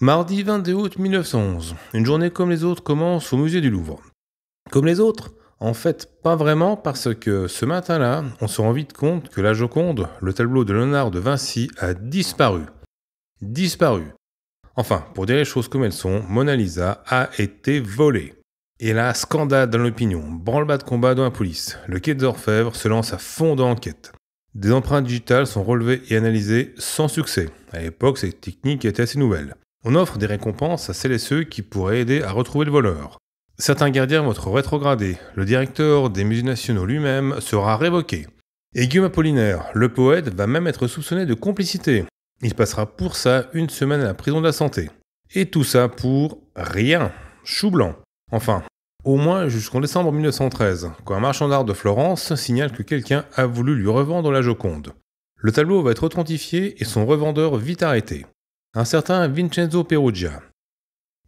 Mardi 22 août 1911, une journée comme les autres commence au musée du Louvre. Comme les autres En fait, pas vraiment, parce que ce matin-là, on se rend vite compte que la Joconde, le tableau de Léonard de Vinci, a disparu. Disparu. Enfin, pour dire les choses comme elles sont, Mona Lisa a été volée. Et là, scandale dans l'opinion, branle-bas de combat dans la police. Le quai des Orfèvres se lance à fond dans l'enquête. Des empreintes digitales sont relevées et analysées sans succès. À l'époque, cette technique était assez nouvelle. On offre des récompenses à celles et ceux qui pourraient aider à retrouver le voleur. Certains gardiens vont être rétrogradés, le directeur des musées nationaux lui-même sera révoqué. Et Guillaume Apollinaire, le poète, va même être soupçonné de complicité. Il passera pour ça une semaine à la prison de la santé. Et tout ça pour rien, chou blanc. Enfin, au moins jusqu'en décembre 1913, quand un marchand d'art de Florence signale que quelqu'un a voulu lui revendre la Joconde. Le tableau va être authentifié et son revendeur vite arrêté un certain Vincenzo Perugia.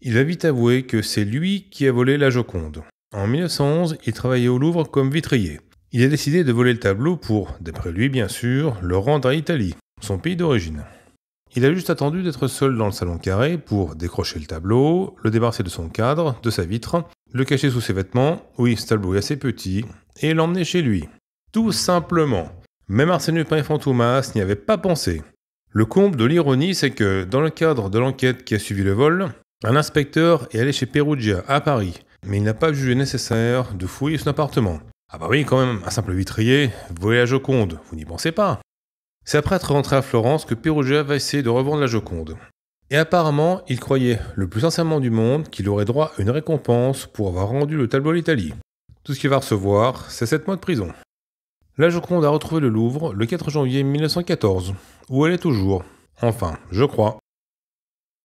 Il a vite avoué que c'est lui qui a volé la Joconde. En 1911, il travaillait au Louvre comme vitrier. Il a décidé de voler le tableau pour, d'après lui bien sûr, le rendre à Italie, son pays d'origine. Il a juste attendu d'être seul dans le salon carré pour décrocher le tableau, le débarrasser de son cadre, de sa vitre, le cacher sous ses vêtements, oui, ce tableau est assez petit, et l'emmener chez lui. Tout simplement. Même Arsène Lupin et n'y avaient pas pensé. Le comble de l'ironie, c'est que dans le cadre de l'enquête qui a suivi le vol, un inspecteur est allé chez Perugia à Paris, mais il n'a pas jugé nécessaire de fouiller son appartement. Ah bah oui, quand même, un simple vitrier, voler la Joconde, vous n'y pensez pas. C'est après être rentré à Florence que Perugia va essayer de revendre la Joconde. Et apparemment, il croyait le plus sincèrement du monde qu'il aurait droit à une récompense pour avoir rendu le tableau à l'Italie. Tout ce qu'il va recevoir, c'est 7 mois de prison. La Joconde a retrouvé le Louvre le 4 janvier 1914, où elle est toujours. Enfin, je crois.